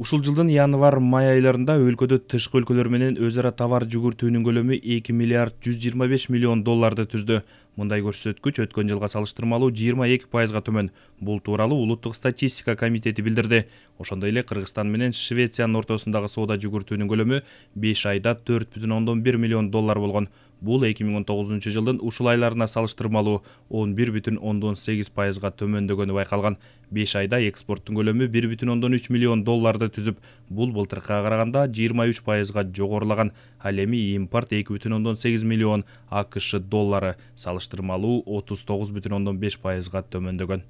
ушул жылдын январь май айларында өлкөдө тышкы өлкөлөр менен өз ара товар жүгүртүүнүн көлөмү эки миллиард жүз жыйырма беш миллион долларды түздү мындай көрсөткүч өткөн жылга салыштырмалуу жыйырма эки пайызга төмөн бул тууралуу улуттук статистика комитети билдирди ошондой эле кыргызстан менен швециянын ортосундагы соода жүгүртүүнүн көлөмү беш айда төрт миллион доллар болгон бул эки миң он тогузунчу жылдын ушул айларына салыштырмалуу он бир бүтүн ондон сегиз пайызга төмөндөгөнү байкалган беш айда экспорттун көлөмү бир бүтүн ондон үч миллион долларды түзүп бул былтыркыга караганда жыйырма үч пайызга жогорулаган ал эми импорт эки бүтүн ондон сегиз миллион акш доллары салыштырмалуу отуз тогуз бүтүн ондон беш пайызга төмөндөгөн